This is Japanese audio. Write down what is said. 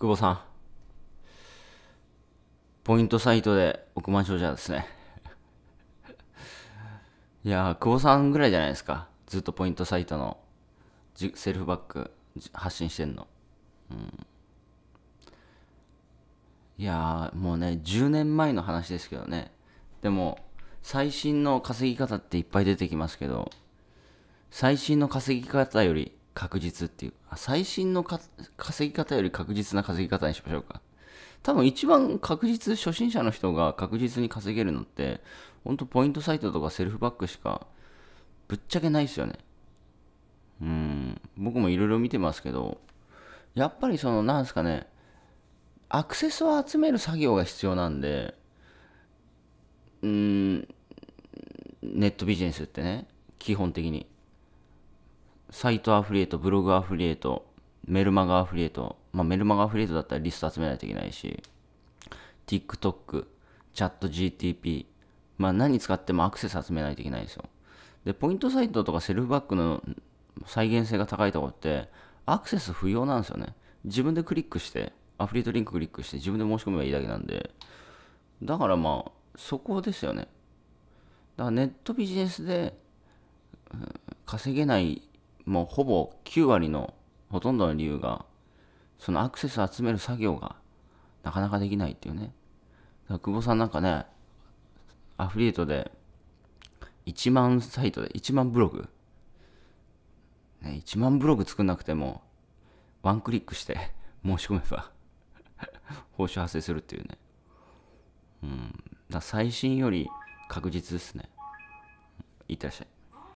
久保さん。ポイントサイトで億万長者ですね。いや久保さんぐらいじゃないですか。ずっとポイントサイトのセルフバック発信してんの。うん。いやもうね、10年前の話ですけどね。でも、最新の稼ぎ方っていっぱい出てきますけど、最新の稼ぎ方より確実っていう。あ最新の稼ぎ方より確実な稼ぎ方にしましょうか。多分一番確実、初心者の人が確実に稼げるのって、ほんとポイントサイトとかセルフバックしか、ぶっちゃけないですよね。うん。僕もいろいろ見てますけど、やっぱりその、なんすかね、アクセスを集める作業が必要なんで、うん、ネットビジネスってね、基本的に。サイトアフリエイト、ブログアフリエイト、メルマガアフリエイト、まあ、メルマガアフリエイトだったらリスト集めないといけないし、TikTok、ChatGTP、まあ、何使ってもアクセス集めないといけないんですよ。で、ポイントサイトとかセルフバックの再現性が高いところって、アクセス不要なんですよね。自分でクリックして、アフリエイトリンククリックして自分で申し込めばいいだけなんで、だからまあ、そこですよね。だからネットビジネスで、稼げないもうほぼ9割のほとんどの理由が、そのアクセス集める作業がなかなかできないっていうね。だから久保さんなんかね、アフリエイトで1万サイトで1万ブログ。ね、1万ブログ作んなくても、ワンクリックして申し込めば 報酬発生するっていうね。うん。だ最新より確実ですね。いってらっしゃい。